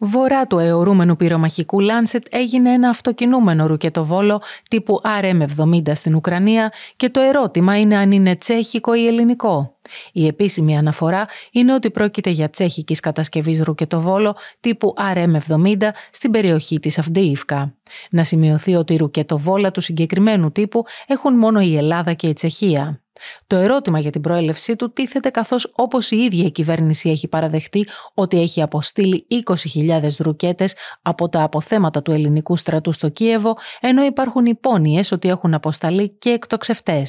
Βορρά του αιωρούμενου πυρομαχικού Λάνσετ έγινε ένα αυτοκινούμενο ρουκετοβόλο τύπου RM-70 στην Ουκρανία και το ερώτημα είναι αν είναι τσέχικο ή ελληνικό. Η επίσημη αναφορά είναι ότι πρόκειται για τσέχικης κατασκευής ρουκετοβόλο τύπου RM-70 στην περιοχή της Αυντίιφκα. Να σημειωθεί ότι οι ρουκετοβόλα του συγκεκριμένου τύπου έχουν μόνο η επισημη αναφορα ειναι οτι προκειται για τσεχικη κατασκευη ρουκετοβολο τυπου rm 70 στην περιοχη της αυντιιφκα να σημειωθει οτι οι ρουκετοβολα του συγκεκριμενου τυπου εχουν μονο η ελλαδα και η Τσεχία. Το ερώτημα για την προέλευσή του τίθεται καθώς όπως η ίδια η κυβέρνηση έχει παραδεχτεί ότι έχει αποστείλει 20.000 ρουκέτες από τα αποθέματα του ελληνικού στρατού στο Κίεβο, ενώ υπάρχουν υπόνοιες ότι έχουν αποσταλεί και εκτοξευτές.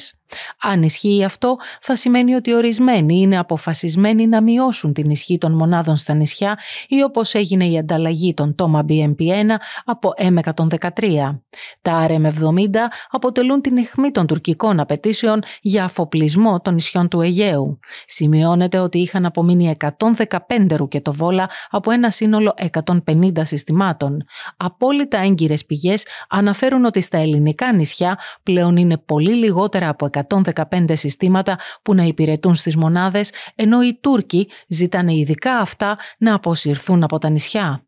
Αν ισχύει αυτό, θα σημαίνει ότι ορισμένοι είναι αποφασισμένοι να μειώσουν την ισχύ των μονάδων στα νησιά ή όπως έγινε η οπω εγινε η ανταλλαγη των τόμα BMP1 από M113. Τα RM70 αποτελούν την αιχμή των τουρκικών απαιτήσεων για εφοπλισμό των νησιών του Αιγαίου. Σημειώνεται ότι είχαν απομείνει 115 ρουκετοβόλα από ένα σύνολο 150 συστημάτων. Απόλυτα έγκυρες πηγές αναφέρουν ότι στα ελληνικά νησιά πλέον είναι πολύ λιγότερα από 115 συστήματα που να υπηρετούν στις μονάδες, ενώ οι Τούρκοι ζητάνε ειδικά αυτά να αποσυρθούν από τα νησιά.